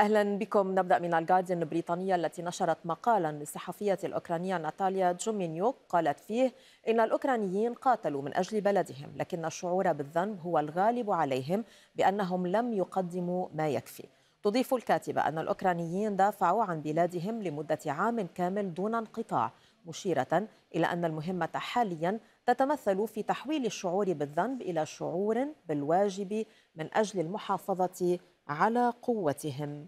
أهلا بكم نبدأ من الجارديان البريطانية التي نشرت مقالا للصحفية الأوكرانية ناتاليا جومينيوك قالت فيه إن الأوكرانيين قاتلوا من أجل بلدهم لكن الشعور بالذنب هو الغالب عليهم بأنهم لم يقدموا ما يكفي تضيف الكاتبة أن الأوكرانيين دافعوا عن بلادهم لمدة عام كامل دون انقطاع مشيرة إلى أن المهمة حاليا تتمثل في تحويل الشعور بالذنب إلى شعور بالواجب من أجل المحافظة على قوتهم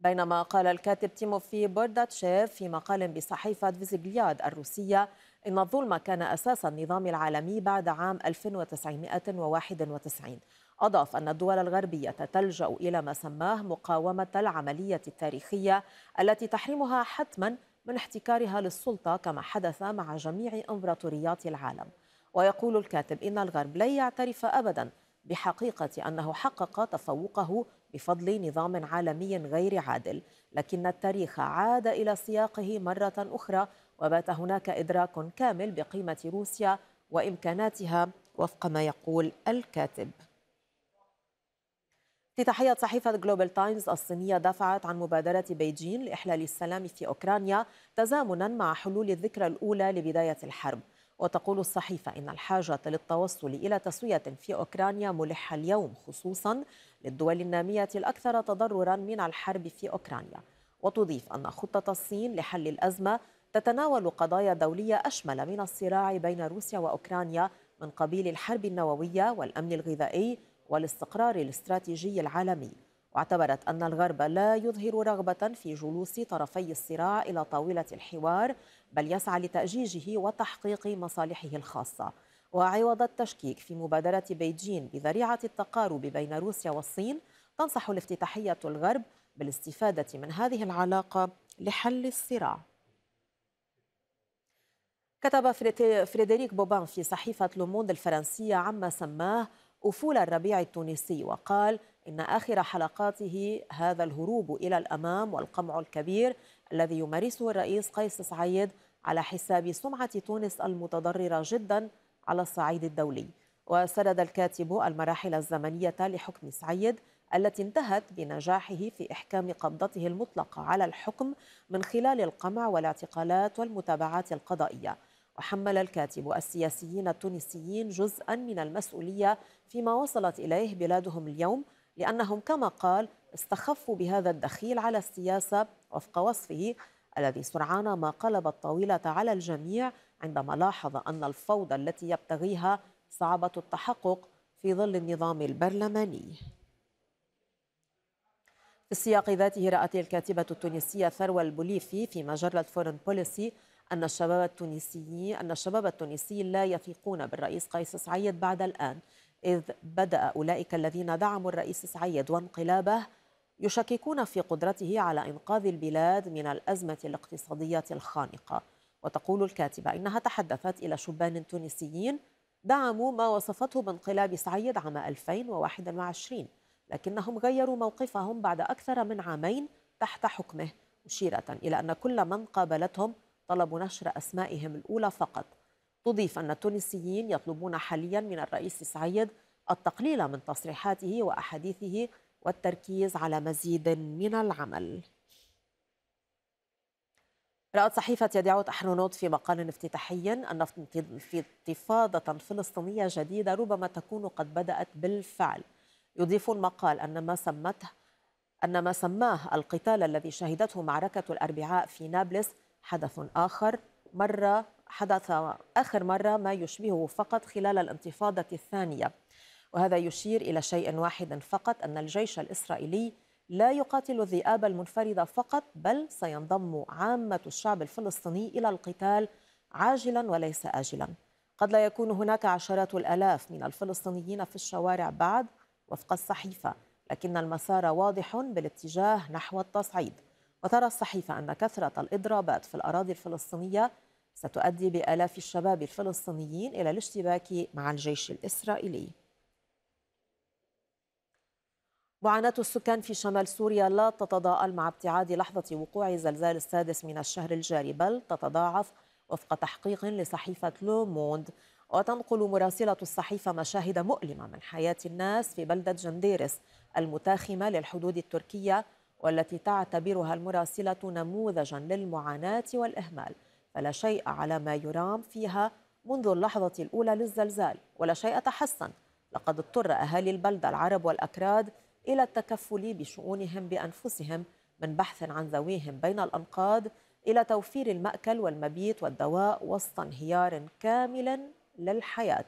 بينما قال الكاتب تيموفي بورداتشيف في مقال بصحيفة فيزيغلياد الروسية إن الظلم كان أساس النظام العالمي بعد عام 1991 أضاف أن الدول الغربية تلجأ إلى ما سماه مقاومة العملية التاريخية التي تحرمها حتما من احتكارها للسلطة كما حدث مع جميع إمبراطوريات العالم ويقول الكاتب إن الغرب لن يعترف أبدا بحقيقة أنه حقق تفوقه بفضل نظام عالمي غير عادل لكن التاريخ عاد إلى سياقه مرة أخرى وبات هناك إدراك كامل بقيمة روسيا وإمكاناتها وفق ما يقول الكاتب في تحية صحيفة جلوبال تايمز الصينية دافعت عن مبادرة بيجين لإحلال السلام في أوكرانيا تزامنا مع حلول الذكرى الأولى لبداية الحرب وتقول الصحيفة إن الحاجة للتوصل إلى تسوية في أوكرانيا ملحة اليوم خصوصا للدول النامية الأكثر تضررا من الحرب في أوكرانيا وتضيف أن خطة الصين لحل الأزمة تتناول قضايا دولية أشمل من الصراع بين روسيا وأوكرانيا من قبيل الحرب النووية والأمن الغذائي والاستقرار الاستراتيجي العالمي واعتبرت أن الغرب لا يظهر رغبة في جلوس طرفي الصراع إلى طاولة الحوار بل يسعى لتأجيجه وتحقيق مصالحه الخاصة وعوض التشكيك في مبادرة بيجين بذريعة التقارب بين روسيا والصين تنصح الافتتاحية الغرب بالاستفادة من هذه العلاقة لحل الصراع كتب فريدريك بوبان في صحيفة لوموند الفرنسية عما سماه أفول الربيع التونسي وقال إن آخر حلقاته هذا الهروب إلى الأمام والقمع الكبير الذي يمارسه الرئيس قيس سعيد على حساب سمعة تونس المتضررة جدا على الصعيد الدولي وسرد الكاتب المراحل الزمنية لحكم سعيد التي انتهت بنجاحه في إحكام قبضته المطلقة على الحكم من خلال القمع والاعتقالات والمتابعات القضائية وحمل الكاتب السياسيين التونسيين جزءا من المسؤولية فيما وصلت إليه بلادهم اليوم لأنهم كما قال استخفوا بهذا الدخيل على السياسة وفق وصفه الذي سرعان ما قلب الطاولة على الجميع عندما لاحظ أن الفوضى التي يبتغيها صعبة التحقق في ظل النظام البرلماني في السياق ذاته رأت الكاتبة التونسية ثروة البوليفي في مجلة فورن بوليسي أن الشباب التونسي أن الشباب التونسي لا يثقون بالرئيس قيس سعيد بعد الآن إذ بدأ أولئك الذين دعموا الرئيس سعيد وانقلابه يشككون في قدرته على إنقاذ البلاد من الأزمة الاقتصادية الخانقة وتقول الكاتبة إنها تحدثت إلى شبان تونسيين دعموا ما وصفته بانقلاب سعيد عام 2021 لكنهم غيروا موقفهم بعد أكثر من عامين تحت حكمه مشيرة إلى أن كل من قابلتهم طلبوا نشر أسمائهم الأولى فقط تضيف أن التونسيين يطلبون حاليا من الرئيس سعيد التقليل من تصريحاته وأحاديثه والتركيز على مزيد من العمل رأت صحيفة يدعوت أحرونوت في مقال افتتاحي أن في انتفاضة فلسطينية جديدة ربما تكون قد بدأت بالفعل يضيف المقال أن ما سمته أن ما سماه القتال الذي شهدته معركة الأربعاء في نابلس حدث آخر مرة حدث آخر مرة ما يشبهه فقط خلال الانتفاضة الثانية وهذا يشير إلى شيء واحد فقط أن الجيش الإسرائيلي لا يقاتل الذئاب المنفردة فقط بل سينضم عامة الشعب الفلسطيني إلى القتال عاجلا وليس آجلا قد لا يكون هناك عشرات الآلاف من الفلسطينيين في الشوارع بعد وفق الصحيفة لكن المسار واضح بالاتجاه نحو التصعيد وترى الصحيفة أن كثرة الإضرابات في الأراضي الفلسطينية ستؤدي بآلاف الشباب الفلسطينيين إلى الاشتباك مع الجيش الإسرائيلي معاناة السكان في شمال سوريا لا تتضاءل مع ابتعاد لحظة وقوع زلزال السادس من الشهر الجاري بل تتضاعف وفق تحقيق لصحيفة لو موند وتنقل مراسلة الصحيفة مشاهد مؤلمة من حياة الناس في بلدة جنديرس المتاخمة للحدود التركية والتي تعتبرها المراسلة نموذجا للمعاناة والإهمال فلا شيء على ما يرام فيها منذ اللحظة الأولى للزلزال ولا شيء تحسن لقد اضطر أهالي البلدة العرب والأكراد إلى التكفل بشؤونهم بأنفسهم من بحث عن ذويهم بين الأنقاض إلى توفير المأكل والمبيت والدواء وسط انهيار كامل للحياة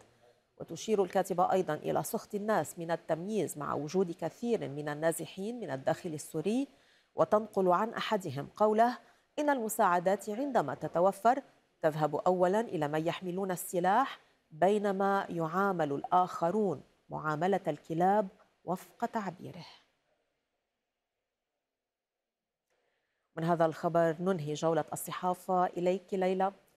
وتشير الكاتبة أيضا إلى سخط الناس من التمييز مع وجود كثير من النازحين من الداخل السوري وتنقل عن أحدهم قوله إن المساعدات عندما تتوفر تذهب أولا إلى من يحملون السلاح بينما يعامل الآخرون معاملة الكلاب وفق تعبيره من هذا الخبر ننهي جولة الصحافة إليك ليلى